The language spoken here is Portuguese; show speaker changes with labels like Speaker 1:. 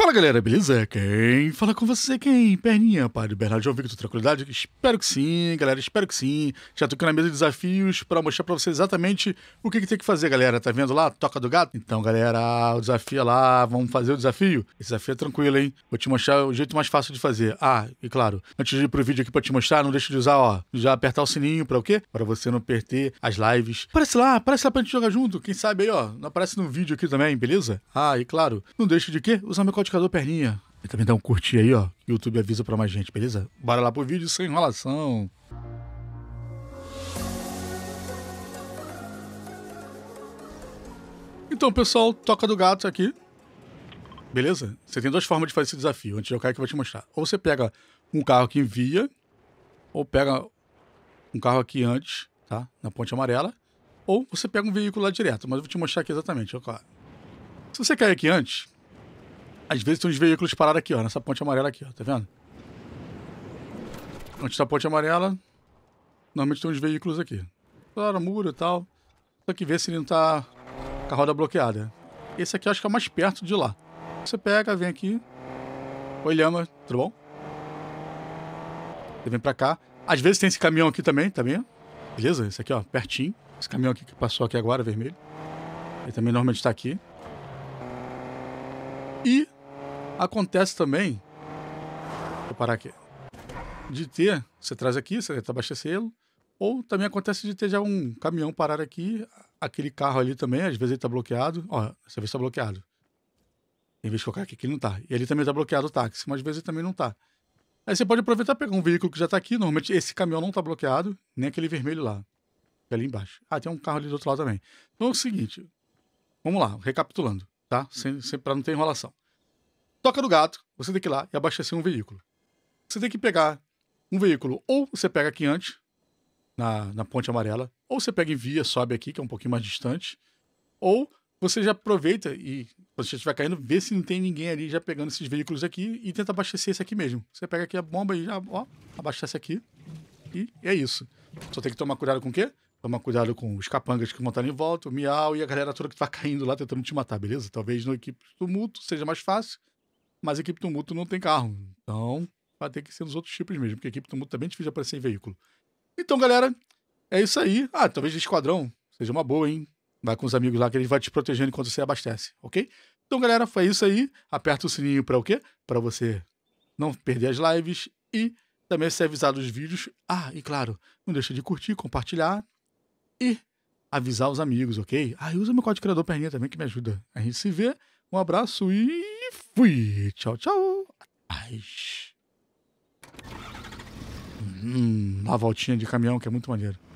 Speaker 1: Fala galera, beleza? Quem fala com você? É quem? Perninha, do Bernardo João Victor, tranquilidade? Espero que sim, galera, espero que sim. Já tô aqui na mesa de desafios para mostrar para você exatamente o que, que, tem que fazer, galera. Tá vendo lá? Toca do gato? Então, galera, o desafio é lá, vamos fazer o desafio? Esse desafio é tranquilo, hein? Vou te mostrar o jeito mais fácil de fazer. Ah, e claro, antes de ir pro vídeo aqui para te mostrar, não deixa de usar, ó, já apertar o sininho para o quê? Para você não perder as lives. Aparece lá, aparece lá pra gente jogar junto. Quem sabe aí, ó, aparece no vídeo aqui também, beleza? Ah, e claro, não deixa de quê? Usar meu código Podcast do Perninha. E também dá um curtir aí, ó. YouTube avisa pra mais gente, beleza? Bora lá pro vídeo sem enrolação. Então, pessoal, toca do gato aqui. Beleza? Você tem duas formas de fazer esse desafio. Antes de eu cair que eu vou te mostrar. Ou você pega um carro que envia, ou pega um carro aqui antes, tá? Na ponte amarela. Ou você pega um veículo lá direto, mas eu vou te mostrar aqui exatamente, ó, Se você cair aqui antes, às vezes tem uns veículos parados aqui, ó, nessa ponte amarela aqui, ó, tá vendo? Antes a ponte amarela, normalmente tem uns veículos aqui. Claro, muro e tal. Só que ver se ele não tá com a roda bloqueada. Esse aqui eu acho que é mais perto de lá. Você pega, vem aqui. Oi, Lhama, tudo bom? Você vem pra cá. Às vezes tem esse caminhão aqui também, tá vendo? Beleza? Esse aqui, ó, pertinho. Esse caminhão aqui que passou aqui agora, vermelho. Ele também normalmente tá aqui. E Acontece também. Vou parar aqui. De ter, você traz aqui, você tenta abastecê Ou também acontece de ter já um caminhão parar aqui, aquele carro ali também, às vezes ele tá bloqueado. Ó, essa vez está bloqueado. em vez de colocar aqui que ele não tá. E ele também tá bloqueado o táxi, mas às vezes ele também não tá. Aí você pode aproveitar e pegar um veículo que já tá aqui. Normalmente esse caminhão não tá bloqueado, nem aquele vermelho lá. Que é ali embaixo. Ah, tem um carro ali do outro lado também. Então é o seguinte. Vamos lá, recapitulando, tá? Sem, sem, pra não ter enrolação. Toca do Gato, você tem que ir lá e abastecer um veículo. Você tem que pegar um veículo, ou você pega aqui antes, na, na Ponte Amarela, ou você pega em via, sobe aqui, que é um pouquinho mais distante, ou você já aproveita e, quando você estiver caindo, vê se não tem ninguém ali já pegando esses veículos aqui e tenta abastecer esse aqui mesmo. Você pega aqui a bomba e já, ó, abastece aqui e é isso. Só tem que tomar cuidado com o quê? Tomar cuidado com os capangas que vão estar em volta, o miau e a galera toda que tá caindo lá tentando te matar, beleza? Talvez no equipe tumulto seja mais fácil, mas a equipe tumulto não tem carro. Então, vai ter que ser nos outros tipos mesmo, porque a equipe tumulto também é difícil a aparecer em veículo. Então, galera, é isso aí. Ah, talvez de esquadrão seja uma boa, hein? Vai com os amigos lá que eles vão te protegendo enquanto você abastece, ok? Então, galera, foi isso aí. Aperta o sininho para o quê? Para você não perder as lives e também ser avisado dos vídeos. Ah, e claro, não deixa de curtir, compartilhar e avisar os amigos, ok? Ah, e usa meu código criador perninha também que me ajuda. A gente se vê. Um abraço e fui. Tchau, tchau. Ai. Hum, uma voltinha de caminhão que é muito maneiro.